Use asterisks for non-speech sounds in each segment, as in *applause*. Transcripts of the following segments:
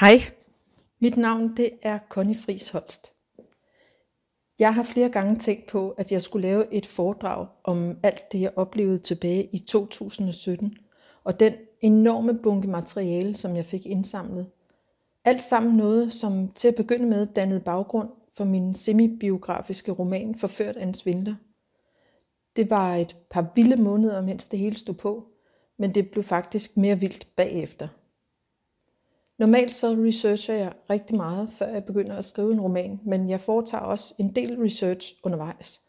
Hej, mit navn det er Connie Friis Holst. Jeg har flere gange tænkt på, at jeg skulle lave et foredrag om alt det, jeg oplevede tilbage i 2017, og den enorme bunke materiale, som jeg fik indsamlet. Alt sammen noget, som til at begynde med dannede baggrund for min semibiografiske roman Forført af en svindler. Det var et par vilde måneder, mens det hele stod på, men det blev faktisk mere vildt bagefter – Normalt så researcher jeg rigtig meget, før jeg begynder at skrive en roman, men jeg foretager også en del research undervejs.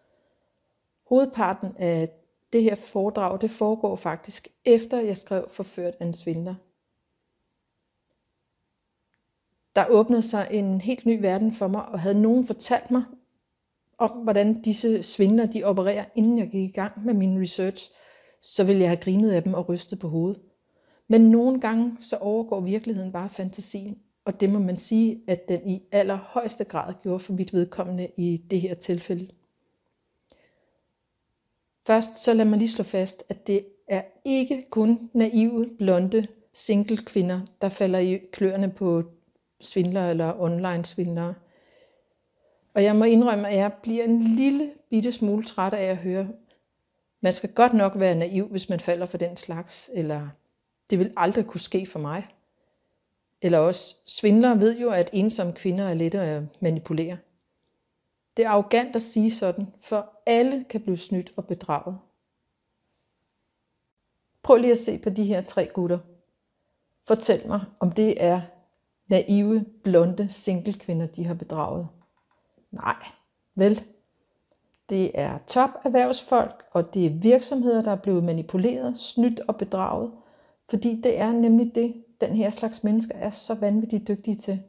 Hovedparten af det her foredrag, det foregår faktisk efter jeg skrev Forført af en svindler. Der åbnede sig en helt ny verden for mig, og havde nogen fortalt mig om, hvordan disse svindler de opererer, inden jeg gik i gang med min research, så ville jeg have grinet af dem og rystet på hovedet. Men nogle gange så overgår virkeligheden bare fantasien, og det må man sige, at den i allerhøjeste grad gjorde for mit vedkommende i det her tilfælde. Først så lad mig lige slå fast, at det er ikke kun naive, blonde, single kvinder, der falder i kløerne på svindlere eller online svindlere. Og jeg må indrømme, at jeg bliver en lille bitte smule træt af at høre, man skal godt nok være naiv, hvis man falder for den slags, eller det vil aldrig kunne ske for mig. Eller også, svindlere ved jo, at ensomme kvinder er lette at manipulere. Det er arrogant at sige sådan, for alle kan blive snydt og bedraget. Prøv lige at se på de her tre gutter. Fortæl mig, om det er naive, blonde singlekvinder, de har bedraget. Nej, vel? Det er top erhvervsfolk, og det er virksomheder, der er blevet manipuleret, snydt og bedraget – fordi det er nemlig det, den her slags mennesker er så vanvittigt dygtige til,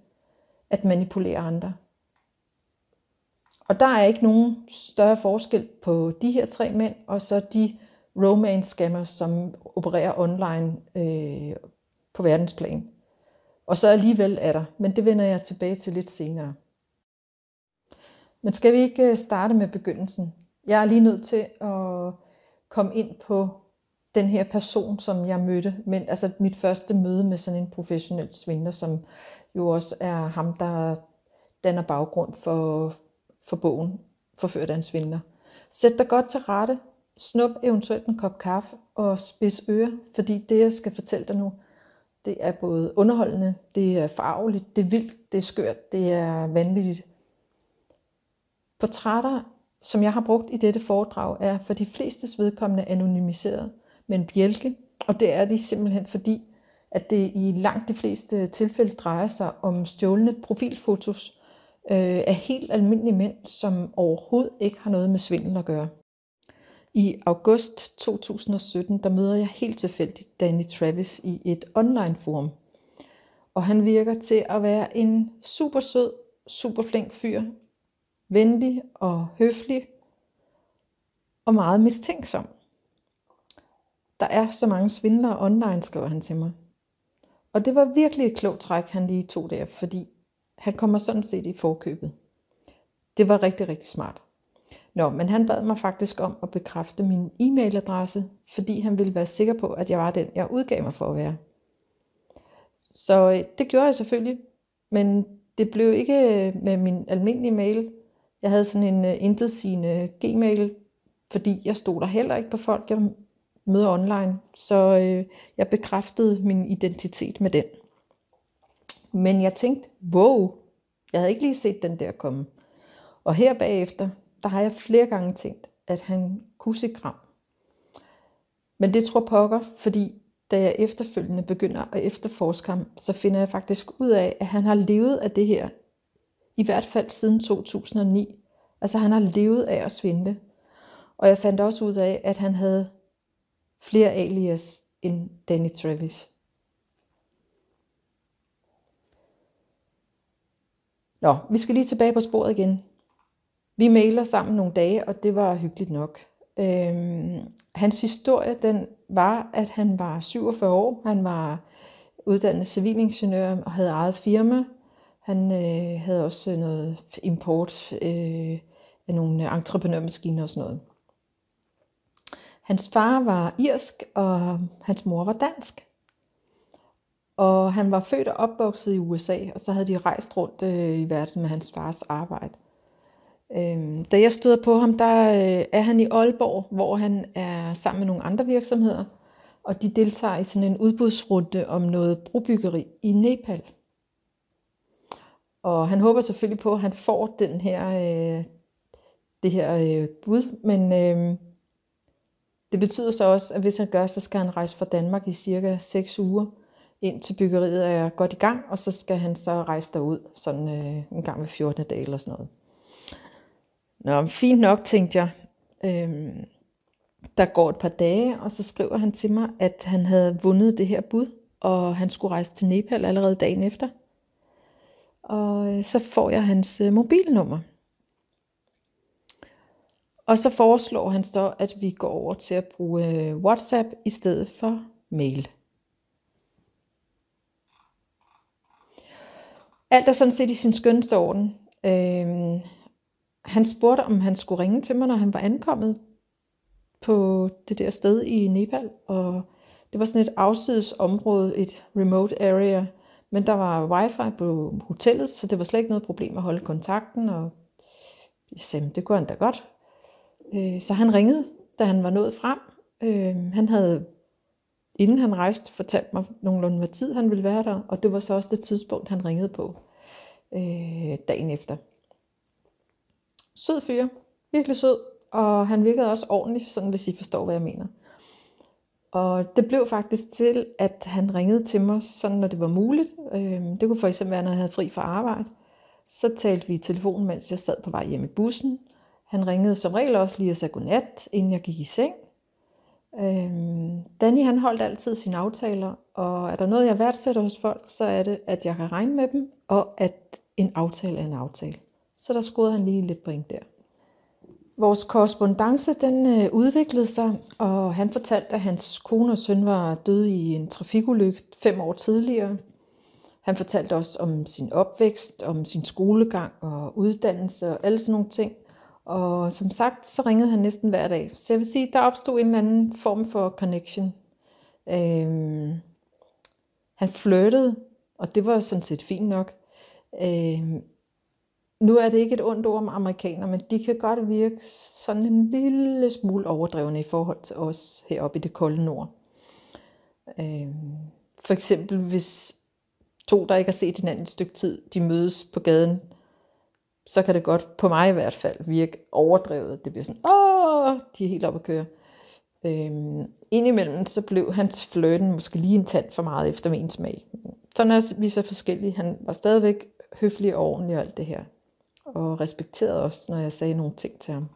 at manipulere andre. Og der er ikke nogen større forskel på de her tre mænd, og så de romance-scammers, som opererer online øh, på verdensplan. Og så alligevel er der, men det vender jeg tilbage til lidt senere. Men skal vi ikke øh, starte med begyndelsen? Jeg er lige nødt til at komme ind på den her person, som jeg mødte, men altså mit første møde med sådan en professionel svindler, som jo også er ham, der danner baggrund for, for bogen, Forført af en svindler. Sæt dig godt til rette, snup eventuelt en kop kaffe og spids øre, fordi det, jeg skal fortælle dig nu, det er både underholdende, det er farveligt, det er vildt, det er skørt, det er vanvittigt. Portrætter, som jeg har brugt i dette foredrag, er for de flestes vedkommende anonymiseret – men bjælke. Og det er det simpelthen fordi, at det i langt de fleste tilfælde drejer sig om stjålne profilfotos øh, af helt almindelige mænd, som overhovedet ikke har noget med svindel at gøre. I august 2017, der møder jeg helt tilfældigt Danny Travis i et online forum. Og han virker til at være en super sød, super flink fyr, venlig og høflig og meget mistænksom. Der er så mange svindlere online, skriver han til mig. Og det var virkelig et klogt træk, han lige tog der, fordi han kommer sådan set i forkøbet. Det var rigtig, rigtig smart. Nå, men han bad mig faktisk om at bekræfte min e-mailadresse, fordi han ville være sikker på, at jeg var den, jeg udgav mig for at være. Så øh, det gjorde jeg selvfølgelig, men det blev ikke øh, med min almindelige mail. Jeg havde sådan en øh, intetsigende gmail, fordi jeg stoler heller ikke på folk, jeg møder online, så øh, jeg bekræftede min identitet med den. Men jeg tænkte, wow, jeg havde ikke lige set den der komme. Og her bagefter, der har jeg flere gange tænkt, at han kunne se kram. Men det tror pokker, fordi da jeg efterfølgende begynder at efterforske ham, så finder jeg faktisk ud af, at han har levet af det her, i hvert fald siden 2009. Altså han har levet af at svinde. Og jeg fandt også ud af, at han havde flere alias end Danny Travis. Nå, vi skal lige tilbage på sporet igen. Vi mailer sammen nogle dage, og det var hyggeligt nok. Øhm, hans historie den var, at han var 47 år. Han var uddannet civilingeniør og havde eget firma. Han øh, havde også noget import øh, af nogle entreprenørmaskiner og sådan noget. Hans far var irsk, og hans mor var dansk. Og han var født og opvokset i USA, og så havde de rejst rundt øh, i verden med hans fars arbejde. Øh, da jeg støder på ham, der øh, er han i Aalborg, hvor han er sammen med nogle andre virksomheder, og de deltager i sådan en udbudsrunde om noget brobyggeri i Nepal. Og han håber selvfølgelig på, at han får den her, øh, det her øh, bud, men øh, det betyder så også, at hvis han gør, så skal han rejse fra Danmark i cirka 6 uger, indtil byggeriet er godt i gang, og så skal han så rejse derud sådan øh, en gang ved 14. dag eller sådan noget. Nå, fint nok, tænkte jeg. Øhm, der går et par dage, og så skriver han til mig, at han havde vundet det her bud, og han skulle rejse til Nepal allerede dagen efter. Og øh, så får jeg hans øh, mobilnummer. Og så foreslår han så, at vi går over til at bruge øh, WhatsApp i stedet for mail. Alt er sådan set i sin skønste orden. Øhm, han spurgte, om han skulle ringe til mig, når han var ankommet på det der sted i Nepal, og det var sådan et afsides område, et remote area, men der var wifi på hotellet, så det var slet ikke noget problem at holde kontakten, og jeg sagde, det kunne han da godt. Øh, så han ringede, da han var nået frem. Øh, han havde, inden han rejste, fortalt mig nogenlunde, hvor tid han ville være der, og det var så også det tidspunkt, han ringede på øh, dagen efter. Sød fyr, virkelig sød, og han virkede også ordentligt, sådan hvis I forstår, hvad jeg mener. Og det blev faktisk til, at han ringede til mig, sådan når det var muligt. Øh, det kunne for eksempel være, når jeg havde fri fra arbejde. Så talte vi i telefonen, mens jeg sad på vej hjem i bussen. Han ringede som regel også lige og sagde godnat, inden jeg gik i seng. Øhm, Danny han holdt altid sine aftaler, og er der noget, jeg værdsætter hos folk, så er det, at jeg kan regne med dem, og at en aftale er en aftale. Så der skød han lige lidt point der. Vores korrespondence den øh, udviklede sig, og han fortalte, at hans kone og søn var døde i en trafikulykke fem år tidligere. Han fortalte også om sin opvækst, om sin skolegang og uddannelse og alle sådan nogle ting. Og som sagt, så ringede han næsten hver dag. Så jeg vil sige, der opstod en eller anden form for connection. Øhm, han flirtede, og det var sådan set fint nok. Øhm, nu er det ikke et ondt ord om amerikanere, men de kan godt virke sådan en lille smule overdrevne i forhold til os heroppe i det kolde nord. Øhm, for eksempel hvis to, der ikke har set hinanden et stykke tid, de mødes på gaden så kan det godt, på mig i hvert fald, virke overdrevet. Det bliver sådan, åh, de er helt oppe at køre. Øhm, indimellem så blev hans flirten måske lige en tand for meget efter min smag. Sådan er vi så forskellige. Han var stadigvæk høflig og ordentlig og alt det her. Og respekterede også, når jeg sagde nogle ting til ham.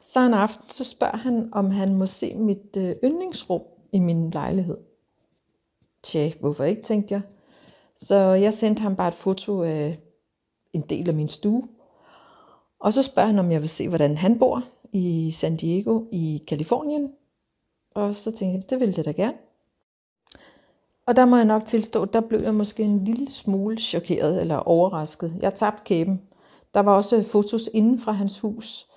Så en aften, så spørger han, om han må se mit øh, yndlingsrum i min lejlighed. Tja, hvorfor ikke, tænkte jeg. Så jeg sendte ham bare et foto af en del af min stue. Og så spørger han, om jeg vil se, hvordan han bor i San Diego i Kalifornien. Og så tænkte jeg, det ville jeg da gerne. Og der må jeg nok tilstå, der blev jeg måske en lille smule chokeret eller overrasket. Jeg tabte kæben. Der var også fotos inden fra hans hus,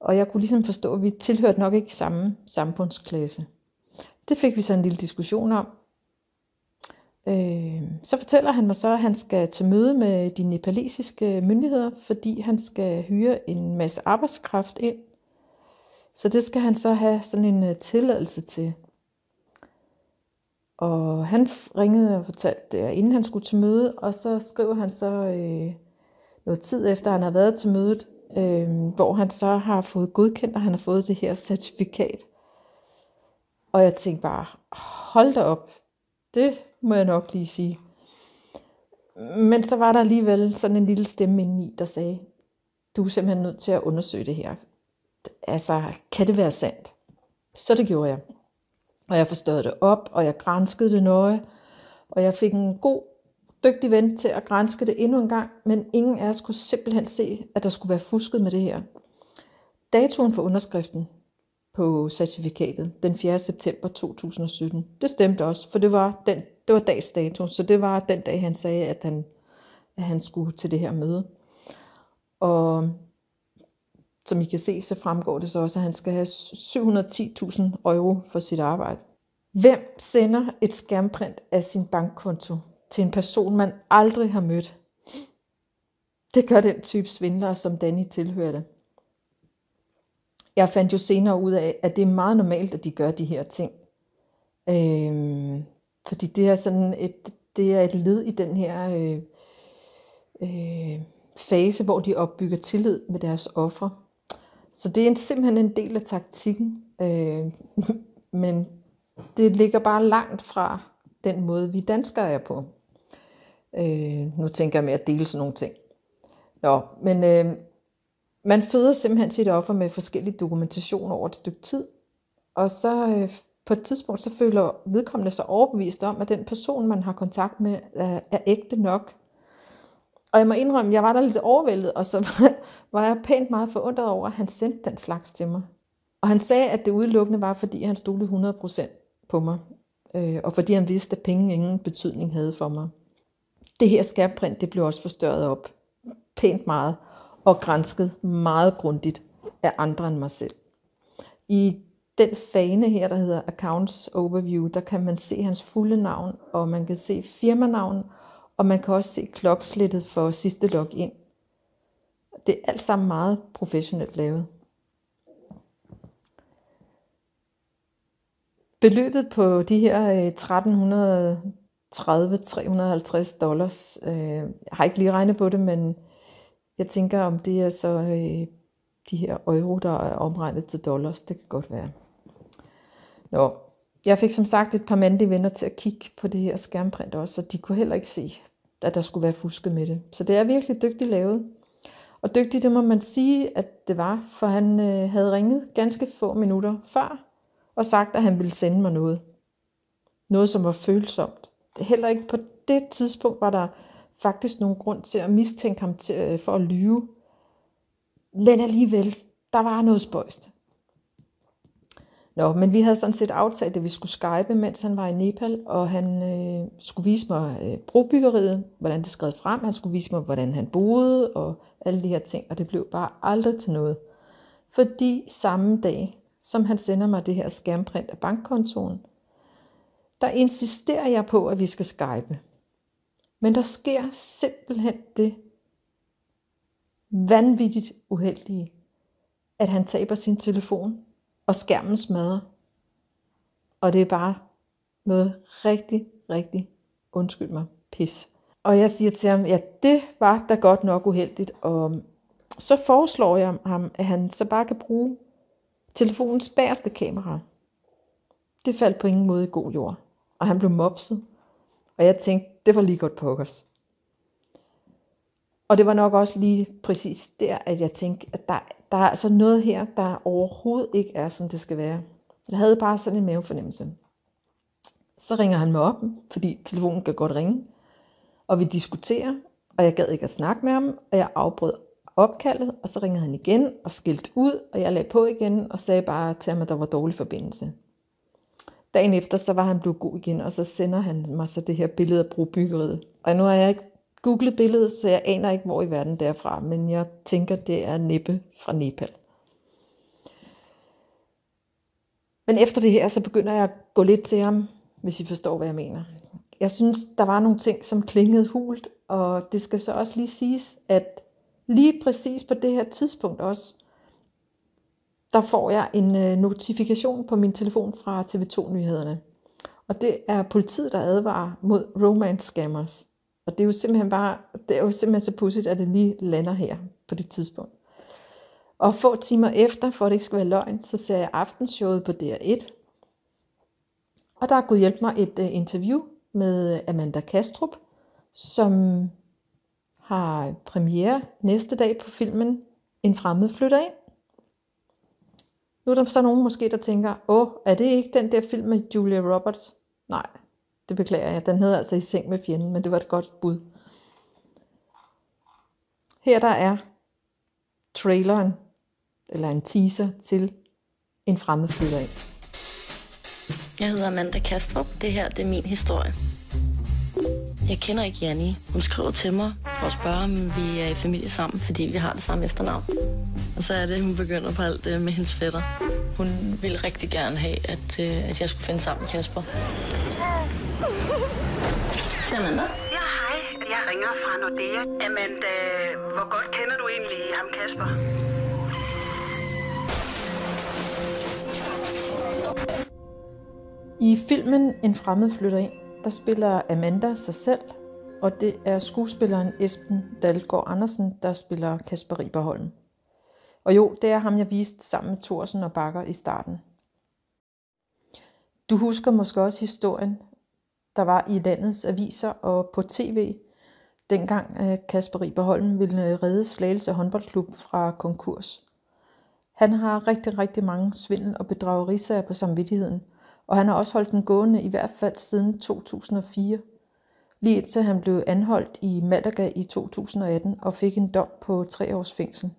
og jeg kunne ligesom forstå, at vi tilhørte nok ikke samme samfundsklasse. Det fik vi så en lille diskussion om, Øh, så fortæller han mig så, at han skal til møde med de nepalesiske myndigheder, fordi han skal hyre en masse arbejdskraft ind. Så det skal han så have sådan en øh, tilladelse til. Og han ringede og fortalte det, inden han skulle til møde, og så skrev han så øh, noget tid efter, han har været til mødet, øh, hvor han så har fået godkendt, og han har fået det her certifikat. Og jeg tænkte bare, hold da op, det må jeg nok lige sige. Men så var der alligevel sådan en lille stemme indeni, der sagde, du er simpelthen nødt til at undersøge det her. Altså, kan det være sandt? Så det gjorde jeg. Og jeg forstod det op, og jeg grænskede det nøje, og jeg fik en god, dygtig ven til at grænske det endnu en gang, men ingen af os kunne simpelthen se, at der skulle være fusket med det her. Datoen for underskriften på certifikatet den 4. september 2017, det stemte også, for det var den det var dags dato, så det var den dag, han sagde, at han, at han skulle til det her møde. Og som I kan se, så fremgår det så også, at han skal have 710.000 euro for sit arbejde. Hvem sender et skærmprint af sin bankkonto til en person, man aldrig har mødt? Det gør den type svindlere, som Danny tilhørte. Jeg fandt jo senere ud af, at det er meget normalt, at de gør de her ting. Øh... Fordi det er sådan et, det er et led i den her øh, øh, fase, hvor de opbygger tillid med deres ofre. Så det er en, simpelthen en del af taktikken, øh, *laughs* men det ligger bare langt fra den måde, vi danskere er på. Øh, nu tænker jeg med at dele sådan nogle ting. Nå, men øh, man føder simpelthen sit offer med forskellige dokumentation over et stykke tid, og så øh, på et tidspunkt så føler vedkommende sig overbevist om, at den person, man har kontakt med, er, er ægte nok. Og jeg må indrømme, jeg var der lidt overvældet, og så *laughs* var jeg pænt meget forundret over, at han sendte den slags til mig. Og han sagde, at det udelukkende var, fordi han stolede 100% på mig, øh, og fordi han vidste, at penge ingen betydning havde for mig. Det her skærprint, det blev også forstørret op pænt meget, og grænsket meget grundigt af andre end mig selv. I den fane her, der hedder Accounts Overview, der kan man se hans fulde navn, og man kan se firmanavn, og man kan også se klokslettet for sidste login. Det er alt sammen meget professionelt lavet. Beløbet på de her 1330-350 øh, dollars, øh, jeg har ikke lige regnet på det, men jeg tænker, om det er så øh, de her euro, der er omregnet til dollars, det kan godt være. Nå, jeg fik som sagt et par mandlige venner til at kigge på det her skærmprint også, og de kunne heller ikke se, at der skulle være fusket med det. Så det er virkelig dygtigt lavet. Og dygtigt, det må man sige, at det var, for han øh, havde ringet ganske få minutter før og sagt, at han ville sende mig noget. Noget, som var følsomt. Heller ikke på det tidspunkt var der faktisk nogen grund til at mistænke ham til, øh, for at lyve. Men alligevel, der var noget spøjst. Nå, men vi havde sådan set aftalt, at vi skulle skype, mens han var i Nepal, og han øh, skulle vise mig øh, brobyggeriet, hvordan det skred frem, han skulle vise mig, hvordan han boede, og alle de her ting, og det blev bare aldrig til noget. Fordi samme dag, som han sender mig det her skærmprint af bankkontoen, der insisterer jeg på, at vi skal skype. Men der sker simpelthen det vanvittigt uheldige, at han taber sin telefon og skærmen smadrer. Og det er bare noget rigtig, rigtig, undskyld mig, pis. Og jeg siger til ham, ja, det var da godt nok uheldigt. Og så foreslår jeg ham, at han så bare kan bruge telefonens bagerste kamera. Det faldt på ingen måde i god jord, og han blev mopset. Og jeg tænkte, det var lige godt pokkers. Og det var nok også lige præcis der, at jeg tænkte, at der, der er altså noget her, der overhovedet ikke er, som det skal være. Jeg havde bare sådan en mavefornemmelse. Så ringer han mig op, fordi telefonen kan godt ringe. Og vi diskuterer, og jeg gad ikke at snakke med ham, og jeg afbrød opkaldet, og så ringede han igen og skilt ud, og jeg lagde på igen og sagde bare til ham, at der var dårlig forbindelse. Dagen efter, så var han blevet god igen, og så sender han mig så det her billede af brobyggeriet. Og nu har jeg ikke Google billedet, så jeg aner ikke, hvor i verden det er fra, men jeg tænker, det er Nippe fra Nepal. Men efter det her, så begynder jeg at gå lidt til ham, hvis I forstår, hvad jeg mener. Jeg synes, der var nogle ting, som klingede hult, og det skal så også lige siges, at lige præcis på det her tidspunkt også, der får jeg en øh, notifikation på min telefon fra TV2-nyhederne. Og det er politiet, der advarer mod romance scammers. Og det er jo simpelthen bare, det er jo simpelthen så pudsigt, at det lige lander her på det tidspunkt. Og få timer efter, for at det ikke skal være løgn, så ser jeg aftenshowet på DR1. Og der er gået hjælp mig et øh, interview med øh, Amanda Kastrup, som har premiere næste dag på filmen En fremmed flytter ind. Nu er der så nogen måske, der tænker, åh, er det ikke den der film med Julia Roberts? Nej, det beklager jeg. Den hedder altså I seng med fjenden, men det var et godt bud. Her der er traileren, eller en teaser til en fremmed flytter ind. Jeg hedder Amanda Kastrup. Det her det er min historie. Jeg kender ikke Janni. Hun skriver til mig for at spørge, om vi er i familie sammen, fordi vi har det samme efternavn. Og så er det, hun begynder på alt det med hendes fætter. Hun ville rigtig gerne have, at, øh, at jeg skulle finde sammen med Kasper. Amanda? Ja, hej. Jeg ringer fra Nordea. Amanda, hvor godt kender du egentlig ham, Kasper? I filmen En fremmed flytter ind der spiller Amanda sig selv, og det er skuespilleren Esben Dalgaard Andersen, der spiller Kasper Riberholm. Og jo, det er ham, jeg viste sammen med Thorsen og Bakker i starten. Du husker måske også historien, der var i landets aviser og på tv, dengang øh, Kasper Riberholm ville øh, redde Slagelse håndboldklub fra konkurs. Han har rigtig, rigtig mange svindel- og bedragerisager på samvittigheden – og han har også holdt den gående i hvert fald siden 2004. Lige indtil han blev anholdt i Malaga i 2018 og fik en dom på tre års fængsel.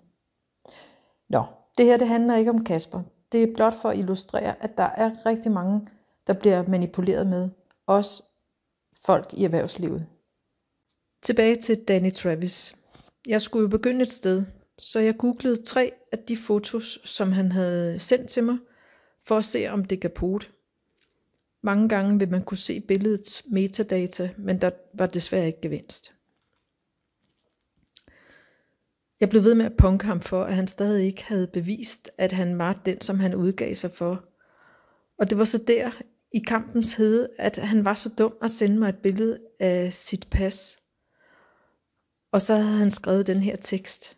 Nå, det her det handler ikke om Kasper. Det er blot for at illustrere, at der er rigtig mange, der bliver manipuleret med. Også folk i erhvervslivet. Tilbage til Danny Travis. Jeg skulle jo begynde et sted, så jeg googlede tre af de fotos, som han havde sendt til mig, for at se, om det kan pote. Mange gange vil man kunne se billedets metadata, men der var desværre ikke gevinst. Jeg blev ved med at punke ham for, at han stadig ikke havde bevist, at han var den, som han udgav sig for. Og det var så der, i kampens hede, at han var så dum at sende mig et billede af sit pas. Og så havde han skrevet den her tekst.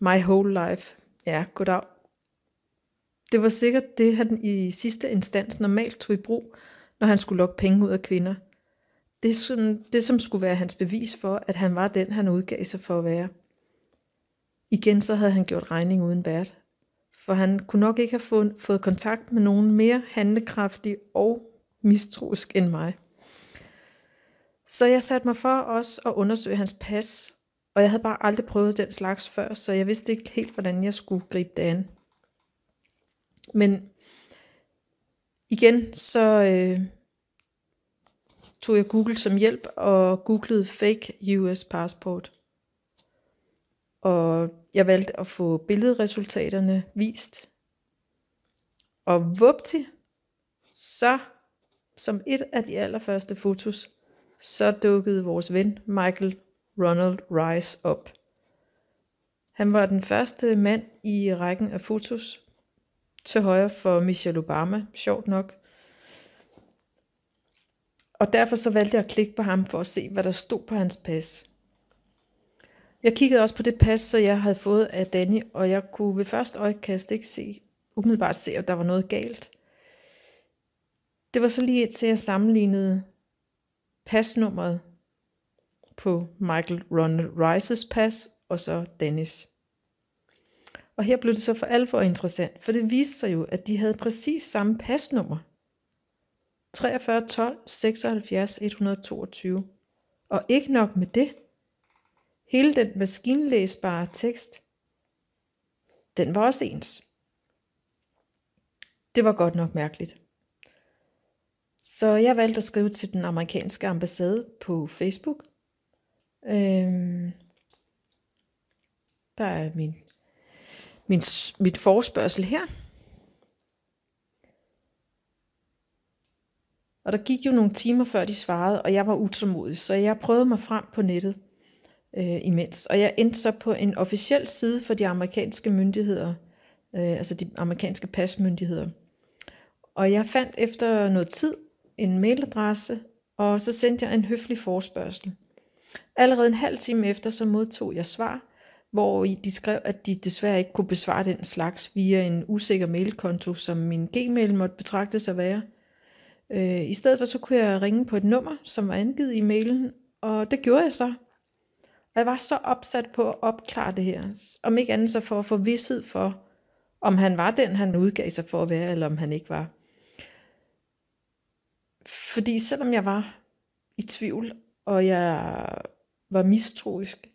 My whole life. Ja, goddag. Det var sikkert det, han i sidste instans normalt tog i brug, når han skulle lokke penge ud af kvinder. Det, som, det som skulle være hans bevis for, at han var den, han udgav sig for at være. Igen så havde han gjort regning uden vært, for han kunne nok ikke have fået, fået kontakt med nogen mere handlekraftig og mistroisk end mig. Så jeg satte mig for også at undersøge hans pas, og jeg havde bare aldrig prøvet den slags før, så jeg vidste ikke helt, hvordan jeg skulle gribe det an. Men igen, så øh, tog jeg Google som hjælp og googlede fake US passport. Og jeg valgte at få billedresultaterne vist. Og vupti, så som et af de allerførste fotos, så dukkede vores ven Michael Ronald Rice op. Han var den første mand i rækken af fotos, til højre for Michelle Obama, sjovt nok. Og derfor så valgte jeg at klikke på ham for at se, hvad der stod på hans pas. Jeg kiggede også på det pas, så jeg havde fået af Danny, og jeg kunne ved første øjekast ikke se, umiddelbart se, at der var noget galt. Det var så lige at jeg sammenlignede pasnummeret på Michael Ronald Rices pas og så Dennis. Og her blev det så for alvor interessant, for det viste sig jo, at de havde præcis samme pasnummer. 43 12 76 122. Og ikke nok med det. Hele den maskinlæsbare tekst, den var også ens. Det var godt nok mærkeligt. Så jeg valgte at skrive til den amerikanske ambassade på Facebook. Øhm, der er min min, mit forspørgsel her. Og der gik jo nogle timer før de svarede, og jeg var utålmodig, så jeg prøvede mig frem på nettet øh, imens. Og jeg endte så på en officiel side for de amerikanske myndigheder, øh, altså de amerikanske pasmyndigheder. Og jeg fandt efter noget tid en mailadresse, og så sendte jeg en høflig forespørgsel. Allerede en halv time efter, så modtog jeg svar, hvor de skrev, at de desværre ikke kunne besvare den slags via en usikker mailkonto, som min gmail måtte betragtes at være. Øh, I stedet for så kunne jeg ringe på et nummer, som var angivet i mailen, og det gjorde jeg så. Og jeg var så opsat på at opklare det her, om ikke andet så for at få vidshed for, om han var den, han udgav sig for at være, eller om han ikke var. Fordi selvom jeg var i tvivl, og jeg var mistroisk,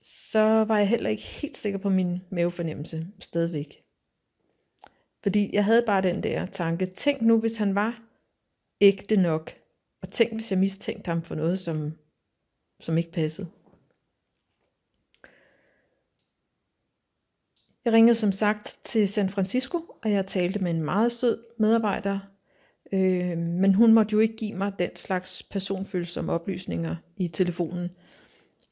så var jeg heller ikke helt sikker på min mavefornemmelse stadigvæk. Fordi jeg havde bare den der tanke, tænk nu, hvis han var ægte nok, og tænk, hvis jeg mistænkte ham for noget, som, som ikke passede. Jeg ringede som sagt til San Francisco, og jeg talte med en meget sød medarbejder, øh, men hun måtte jo ikke give mig den slags personfølsomme oplysninger i telefonen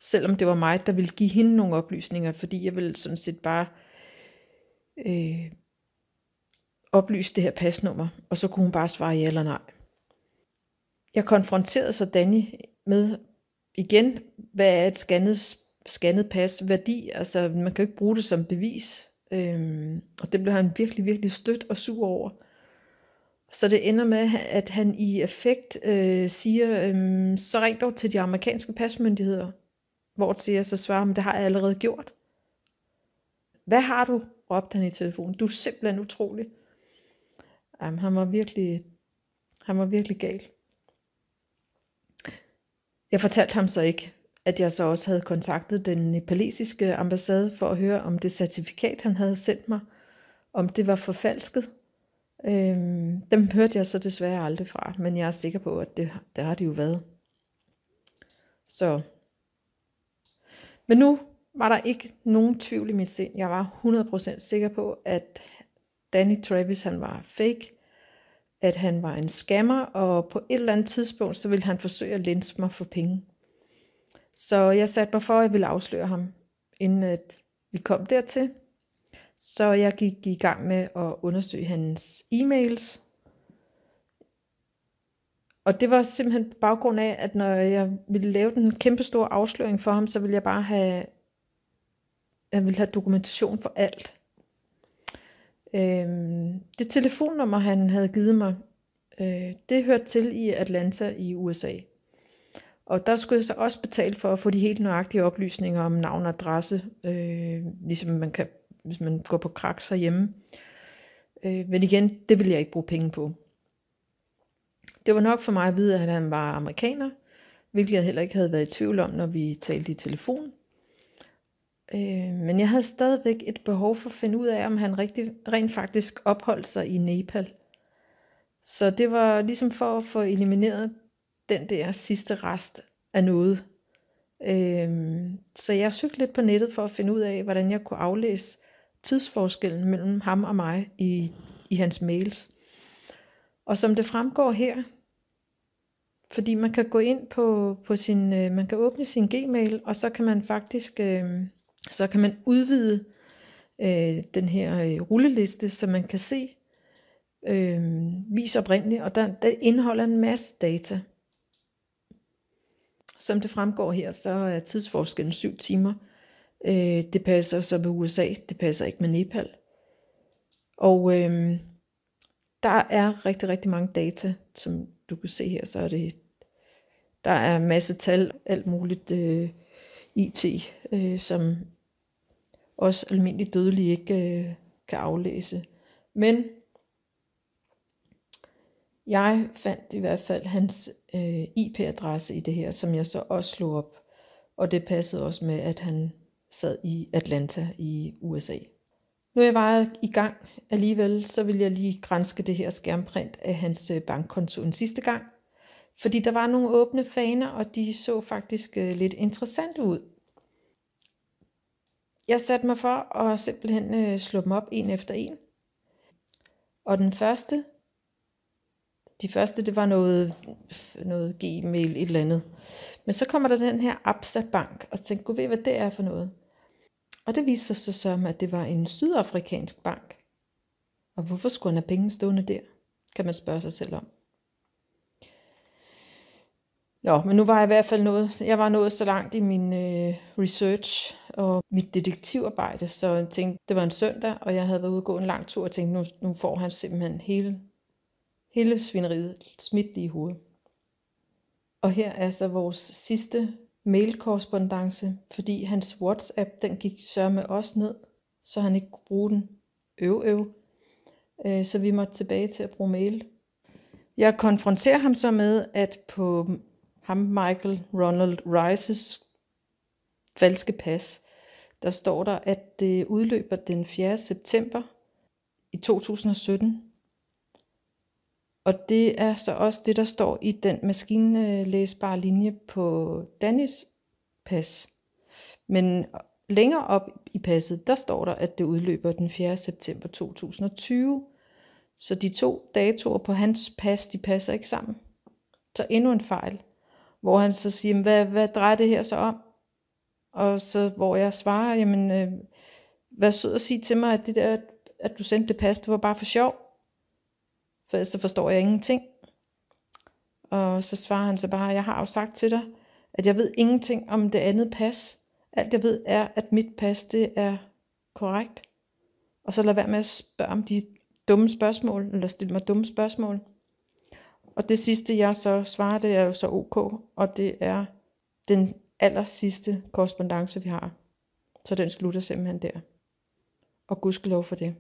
selvom det var mig, der ville give hende nogle oplysninger, fordi jeg ville sådan set bare øh, oplyse det her pasnummer, og så kunne hun bare svare ja eller nej. Jeg konfronterede så Danny med igen, hvad er et scannet, scannet pas værdi? Altså, man kan jo ikke bruge det som bevis. Øhm, og det blev han virkelig, virkelig stødt og sur over. Så det ender med, at han i effekt øh, siger, øh, så ring dog til de amerikanske pasmyndigheder. Hvor siger så svarer ham, det har jeg allerede gjort. Hvad har du? råbte han i telefonen. Du er simpelthen utrolig. Jamen, han var virkelig, han var virkelig gal. Jeg fortalte ham så ikke, at jeg så også havde kontaktet den nepalesiske ambassade for at høre, om det certifikat, han havde sendt mig, om det var forfalsket. Øhm, dem hørte jeg så desværre aldrig fra, men jeg er sikker på, at det, det har det jo været. Så men nu var der ikke nogen tvivl i mit sind. Jeg var 100% sikker på, at Danny Travis han var fake, at han var en skammer, og på et eller andet tidspunkt, så ville han forsøge at lense mig for penge. Så jeg satte mig for, at jeg ville afsløre ham, inden at vi kom dertil. Så jeg gik i gang med at undersøge hans e-mails, og det var simpelthen på baggrund af, at når jeg ville lave den kæmpe store afsløring for ham, så ville jeg bare have, jeg ville have dokumentation for alt. Øhm, det telefonnummer, han havde givet mig, øh, det hørte til i Atlanta i USA. Og der skulle jeg så også betale for at få de helt nøjagtige oplysninger om navn og adresse, øh, ligesom man kan, hvis man går på kraks herhjemme. Øh, men igen, det ville jeg ikke bruge penge på. Det var nok for mig at vide, at han var amerikaner, hvilket jeg heller ikke havde været i tvivl om, når vi talte i telefon. Øh, men jeg havde stadigvæk et behov for at finde ud af, om han rigtig, rent faktisk opholdt sig i Nepal. Så det var ligesom for at få elimineret den der sidste rest af noget. Øh, så jeg søgte lidt på nettet for at finde ud af, hvordan jeg kunne aflæse tidsforskellen mellem ham og mig i, i hans mails. Og som det fremgår her, fordi man kan gå ind på, på sin, øh, man kan åbne sin Gmail, og så kan man faktisk, øh, så kan man udvide øh, den her øh, rulleliste, så man kan se, øh, vis oprindeligt, og der, der indeholder en masse data. Som det fremgår her, så er tidsforskellen 7 timer. Øh, det passer så med USA, det passer ikke med Nepal. Og øh, der er rigtig, rigtig mange data, som du kan se her, så er det, der er en masse tal, alt muligt øh, IT, øh, som også almindeligt dødelige ikke øh, kan aflæse. Men jeg fandt i hvert fald hans øh, IP-adresse i det her, som jeg så også slog op. Og det passede også med, at han sad i Atlanta i USA. Nu jeg var i gang alligevel, så vil jeg lige grænske det her skærmprint af hans øh, bankkonto en sidste gang. Fordi der var nogle åbne faner, og de så faktisk øh, lidt interessante ud. Jeg satte mig for at simpelthen øh, slå dem op en efter en. Og den første, de første, det var noget, noget Gmail, et eller andet. Men så kommer der den her Absa Bank, og så tænkte, gud ved, hvad det er for noget. Og det viste sig så som, at det var en sydafrikansk bank. Og hvorfor skulle han have penge stående der, kan man spørge sig selv om. Nå, men nu var jeg i hvert fald noget. jeg var nået så langt i min øh, research og mit detektivarbejde, så jeg tænkte, det var en søndag, og jeg havde været ude og gå en lang tur og tænkte, nu, nu får han simpelthen hele, hele svineriet smidt i hovedet. Og her er så vores sidste mailkorrespondance, fordi hans WhatsApp, den gik sørme også ned, så han ikke kunne bruge den. Øv, øv. Øh, så vi måtte tilbage til at bruge mail. Jeg konfronterer ham så med, at på ham Michael Ronald Rices falske pas, der står der, at det udløber den 4. september i 2017, og det er så også det, der står i den maskinlæsbare linje på Dannis pas. Men længere op i passet, der står der, at det udløber den 4. september 2020. Så de to datoer på hans pas, de passer ikke sammen. Så endnu en fejl, hvor han så siger, hvad, hvad drejer det her så om? Og så hvor jeg svarer, jamen, øh, vær sød at sige til mig, at det der, at du sendte det pas, det var bare for sjov for så forstår jeg ingenting. Og så svarer han så bare, jeg har jo sagt til dig, at jeg ved ingenting om det andet pas. Alt jeg ved er, at mit pas, det er korrekt. Og så lad være med at spørge om de dumme spørgsmål, eller stille mig dumme spørgsmål. Og det sidste, jeg så svarer, det er jo så ok, og det er den aller sidste korrespondence, vi har. Så den slutter simpelthen der. Og gudskelov for det.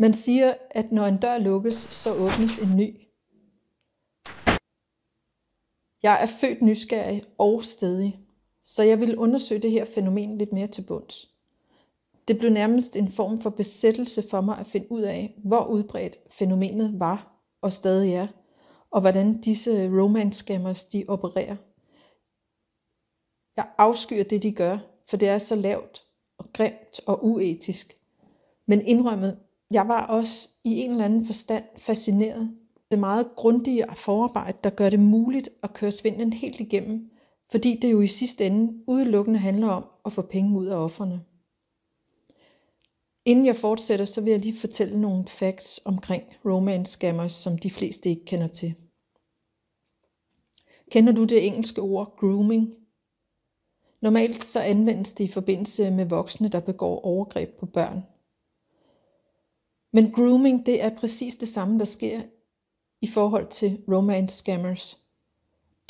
Man siger, at når en dør lukkes, så åbnes en ny. Jeg er født nysgerrig og stedig, så jeg ville undersøge det her fænomen lidt mere til bunds. Det blev nærmest en form for besættelse for mig at finde ud af, hvor udbredt fænomenet var og stadig er, og hvordan disse romance-scammers de opererer. Jeg afskyr det, de gør, for det er så lavt og grimt og uetisk. Men indrømmet, jeg var også i en eller anden forstand fascineret det meget grundige forarbejde, der gør det muligt at køre svindlen helt igennem, fordi det jo i sidste ende udelukkende handler om at få penge ud af offerne. Inden jeg fortsætter, så vil jeg lige fortælle nogle facts omkring romance scammers, som de fleste ikke kender til. Kender du det engelske ord grooming? Normalt så anvendes det i forbindelse med voksne, der begår overgreb på børn, men grooming, det er præcis det samme, der sker i forhold til romance scammers.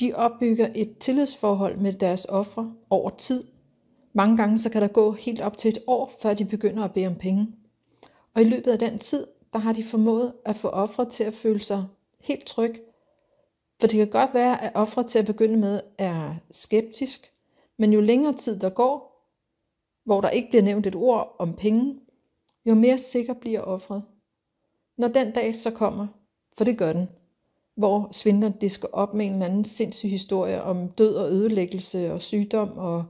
De opbygger et tillidsforhold med deres ofre over tid. Mange gange så kan der gå helt op til et år, før de begynder at bede om penge. Og i løbet af den tid, der har de formået at få ofre til at føle sig helt tryg. For det kan godt være, at ofre til at begynde med er skeptisk, men jo længere tid der går, hvor der ikke bliver nævnt et ord om penge, jo mere sikker bliver offret. Når den dag så kommer, for det gør den, hvor svindleren disker op med en eller anden sindssyg historie om død og ødelæggelse og sygdom og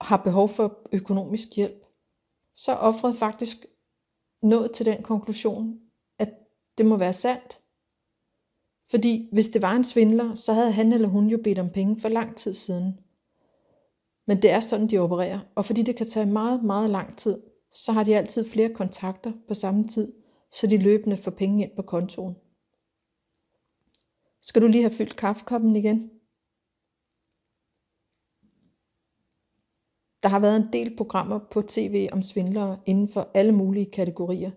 har behov for økonomisk hjælp, så er offret faktisk nået til den konklusion, at det må være sandt. Fordi hvis det var en svindler, så havde han eller hun jo bedt om penge for lang tid siden. Men det er sådan, de opererer, og fordi det kan tage meget, meget lang tid, så har de altid flere kontakter på samme tid, så de løbende får penge ind på kontoen. Skal du lige have fyldt kaffekoppen igen? Der har været en del programmer på tv om svindlere inden for alle mulige kategorier.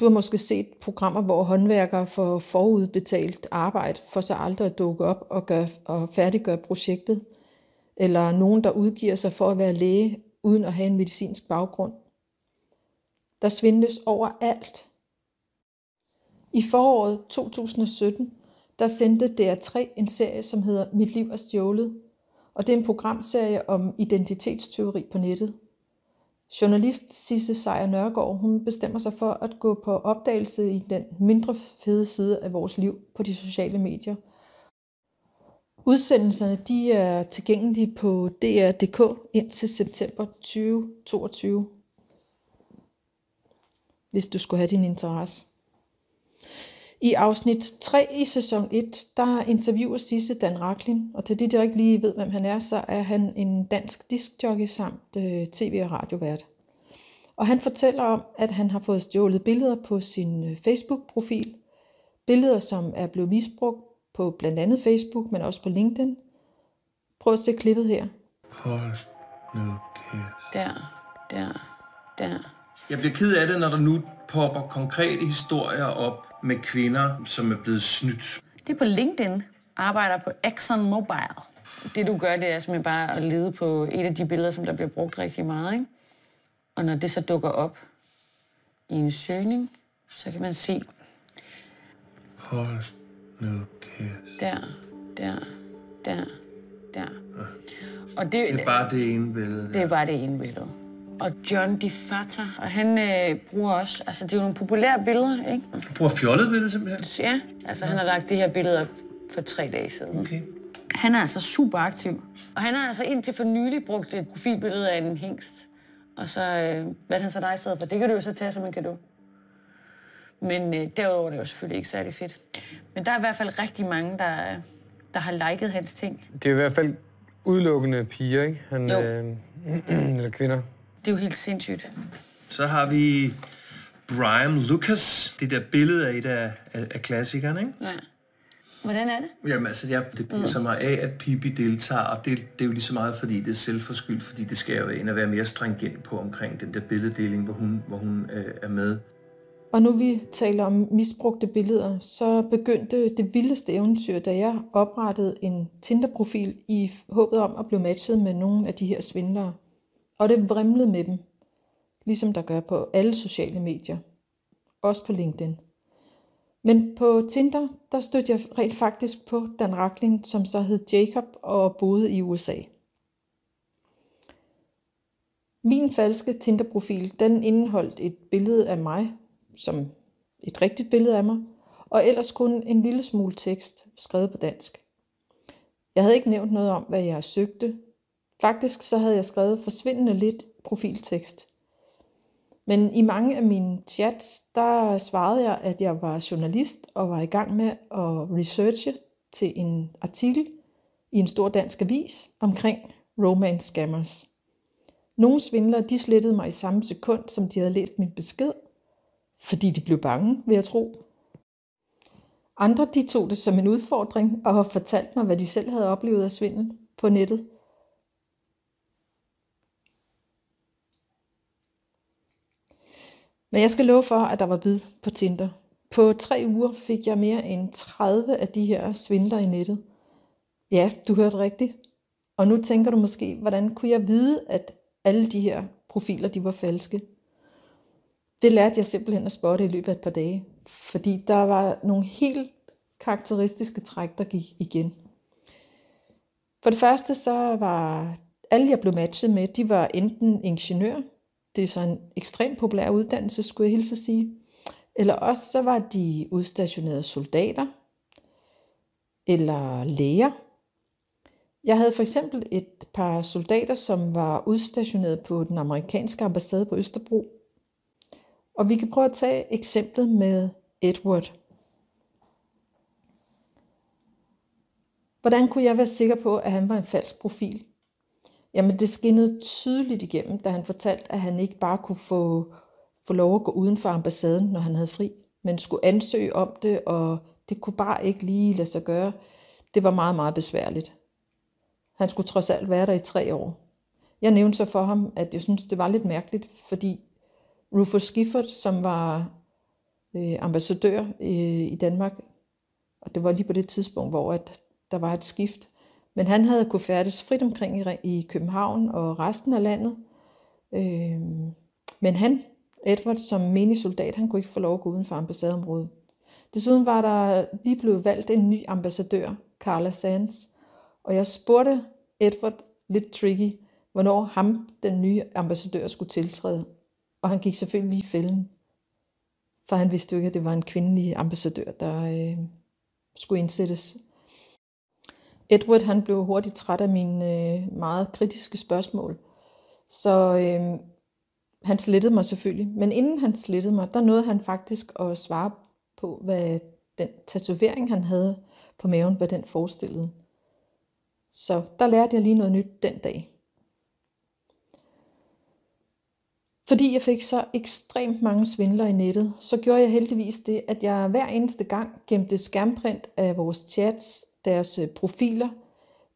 Du har måske set programmer, hvor håndværkere får forudbetalt arbejde for så aldrig at dukke op og, gøre, og færdiggøre projektet – eller nogen, der udgiver sig for at være læge uden at have en medicinsk baggrund. Der svindles overalt. I foråret 2017, der sendte DR3 en serie, som hedder Mit liv er stjålet, og det er en programserie om identitetsteori på nettet. Journalist Sisse Sejer Nørgaard, hun bestemmer sig for at gå på opdagelse i den mindre fede side af vores liv på de sociale medier – Udsendelserne de er tilgængelige på dr.dk indtil september 2022, hvis du skulle have din interesse. I afsnit 3 i sæson 1, der interviewer Sisse Dan Raklin, og til de, der ikke lige ved, hvem han er, så er han en dansk diskjockey samt øh, tv- og radiovært. Og han fortæller om, at han har fået stjålet billeder på sin øh, Facebook-profil. Billeder, som er blevet misbrugt på blandt andet Facebook, men også på LinkedIn. Prøv at se klippet her. Hold nu kæft. Der, der, der. Jeg bliver ked af det, når der nu popper konkrete historier op med kvinder, som er blevet snydt. Det er på LinkedIn. Arbejder på Exxon Mobile. Det du gør, det er simpelthen bare at lede på et af de billeder, som der bliver brugt rigtig meget. Ikke? Og når det så dukker op i en søgning, så kan man se... Hold nu der, der, der, der. Ja. Ah. Og det, det er bare det ene billede. Det er bare det ene billede. Og John de Fata, og han øh, bruger også, altså det er jo nogle populære billeder, ikke? Han bruger fjollet billeder simpelthen? Ja, altså ja. han har lagt det her billede op for tre dage siden. Okay. Han er altså super aktiv. Og han har altså indtil for nylig brugt et profilbillede af en hængst. Og så, øh, hvad han så dig stedet for, det kan du jo så tage som en gave. Men øh, derudover er det jo selvfølgelig ikke særlig fedt. Men der er i hvert fald rigtig mange, der, der har liket hans ting. Det er i hvert fald udelukkende piger, ikke? Han, jo. Øh, *clears throat* eller kvinder. Det er jo helt sindssygt. Så har vi Brian Lucas. Det der billede af et af, af, af klassikerne, ikke? Ja. Hvordan er det? Jamen altså, jeg, det bliver mm. så meget af, at Pippi deltager, og det, det er jo lige så meget, fordi det er selvforskyldt, fordi det skal jo ind og være mere stringent på omkring den der billeddeling, hvor hun, hvor hun øh, er med. Og nu vi taler om misbrugte billeder, så begyndte det vildeste eventyr, da jeg oprettede en Tinder-profil i håbet om at blive matchet med nogle af de her svindlere. Og det vrimlede med dem, ligesom der gør på alle sociale medier. Også på LinkedIn. Men på Tinder, der stødte jeg rent faktisk på Dan Racklin, som så hed Jacob og boede i USA. Min falske Tinder-profil, den indeholdt et billede af mig, som et rigtigt billede af mig, og ellers kun en lille smule tekst skrevet på dansk. Jeg havde ikke nævnt noget om, hvad jeg søgte. Faktisk så havde jeg skrevet forsvindende lidt profiltekst. Men i mange af mine chats, der svarede jeg, at jeg var journalist og var i gang med at researche til en artikel i en stor dansk avis omkring romance scammers. Nogle svindlere de slettede mig i samme sekund, som de havde læst min besked, fordi de blev bange, vil jeg tro. Andre de tog det som en udfordring og har fortalt mig, hvad de selv havde oplevet af svindel på nettet. Men jeg skal love for, at der var bid på Tinder. På tre uger fik jeg mere end 30 af de her svindler i nettet. Ja, du hørte rigtigt. Og nu tænker du måske, hvordan kunne jeg vide, at alle de her profiler de var falske? Det lærte jeg simpelthen at spotte i løbet af et par dage, fordi der var nogle helt karakteristiske træk, der gik igen. For det første så var alle, jeg blev matchet med, de var enten ingeniør, det er så en ekstremt populær uddannelse, skulle jeg hilse at sige, eller også så var de udstationerede soldater, eller læger. Jeg havde for eksempel et par soldater, som var udstationeret på den amerikanske ambassade på Østerbro, og vi kan prøve at tage eksemplet med Edward. Hvordan kunne jeg være sikker på, at han var en falsk profil? Jamen det skinnede tydeligt igennem, da han fortalte, at han ikke bare kunne få, få lov at gå uden for ambassaden, når han havde fri, men skulle ansøge om det, og det kunne bare ikke lige lade sig gøre. Det var meget, meget besværligt. Han skulle trods alt være der i tre år. Jeg nævnte så for ham, at jeg synes, det var lidt mærkeligt, fordi Rufus Gifford, som var øh, ambassadør øh, i Danmark, og det var lige på det tidspunkt, hvor at der var et skift. Men han havde kunne færdes frit omkring i, i København og resten af landet. Øh, men han, Edward, som menig soldat, han kunne ikke få lov at gå uden for ambassadeområdet. Desuden var der lige blevet valgt en ny ambassadør, Carla Sands, og jeg spurgte Edward lidt tricky, hvornår ham, den nye ambassadør, skulle tiltræde. Og han gik selvfølgelig lige i fælden, for han vidste jo ikke, at det var en kvindelig ambassadør, der øh, skulle indsættes. Edward han blev hurtigt træt af mine øh, meget kritiske spørgsmål, så øh, han slettede mig selvfølgelig. Men inden han slettede mig, der nåede han faktisk at svare på, hvad den tatovering, han havde på maven, hvad den forestillede. Så der lærte jeg lige noget nyt den dag. Fordi jeg fik så ekstremt mange svindler i nettet, så gjorde jeg heldigvis det, at jeg hver eneste gang gemte skærmprint af vores chats, deres øh, profiler.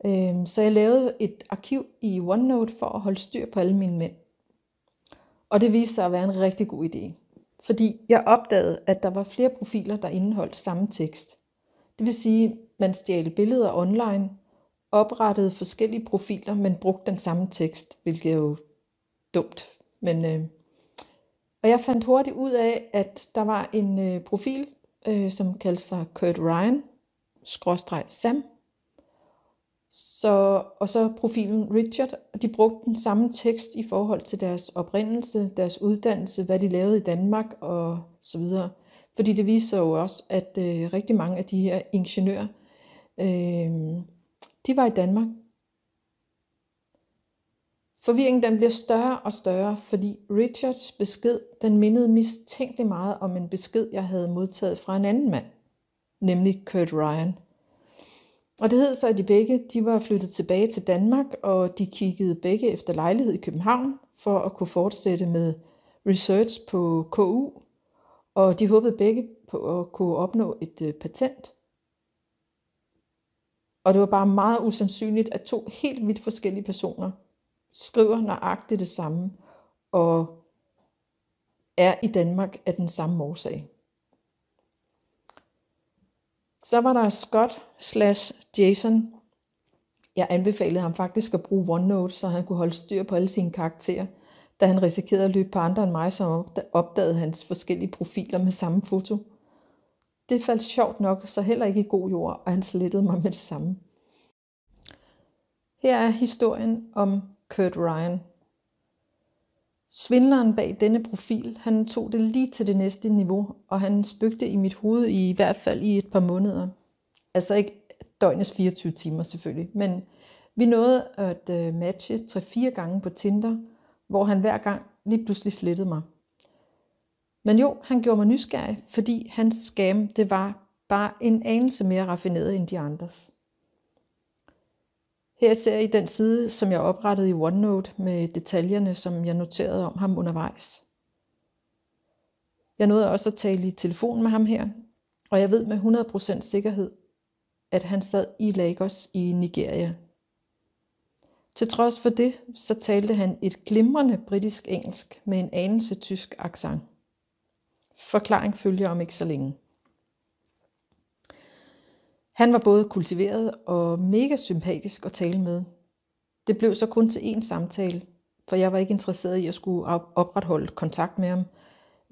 Øhm, så jeg lavede et arkiv i OneNote for at holde styr på alle mine mænd. Og det viste sig at være en rigtig god idé, fordi jeg opdagede, at der var flere profiler, der indeholdt samme tekst. Det vil sige, man stjal billeder online, oprettede forskellige profiler, men brugte den samme tekst, hvilket er jo dumt, men, øh, og jeg fandt hurtigt ud af, at der var en øh, profil, øh, som kaldte sig Kurt Ryan, skråstreg Sam, så, og så profilen Richard, og de brugte den samme tekst i forhold til deres oprindelse, deres uddannelse, hvad de lavede i Danmark og så videre. Fordi det viser jo også, at øh, rigtig mange af de her ingeniører, øh, de var i Danmark, Forvirringen den bliver større og større, fordi Richards besked den mindede mistænkelig meget om en besked, jeg havde modtaget fra en anden mand, nemlig Kurt Ryan. Og det hed så, at de begge de var flyttet tilbage til Danmark, og de kiggede begge efter lejlighed i København for at kunne fortsætte med research på KU, og de håbede begge på at kunne opnå et øh, patent. Og det var bare meget usandsynligt, at to helt vidt forskellige personer skriver nøjagtigt det samme, og er i Danmark af den samme årsag. Så var der Scott slash Jason. Jeg anbefalede ham faktisk at bruge OneNote, så han kunne holde styr på alle sine karakterer, da han risikerede at løbe på andre end mig, som opdagede hans forskellige profiler med samme foto. Det faldt sjovt nok, så heller ikke i god jord, og han slettede mig med det samme. Her er historien om Kurt Ryan. Svindleren bag denne profil, han tog det lige til det næste niveau, og han spøgte i mit hoved i, i hvert fald i et par måneder. Altså ikke døgnets 24 timer selvfølgelig, men vi nåede at øh, matche 3-4 gange på Tinder, hvor han hver gang lige pludselig slettede mig. Men jo, han gjorde mig nysgerrig, fordi hans scam, det var bare en anelse mere raffineret end de andres. Her ser I den side, som jeg oprettede i OneNote med detaljerne, som jeg noterede om ham undervejs. Jeg nåede også at tale i telefon med ham her, og jeg ved med 100% sikkerhed, at han sad i Lagos i Nigeria. Til trods for det, så talte han et glimrende britisk engelsk med en anelse tysk accent. Forklaring følger om ikke så længe. Han var både kultiveret og mega sympatisk at tale med. Det blev så kun til én samtale, for jeg var ikke interesseret i at skulle opretholde kontakt med ham.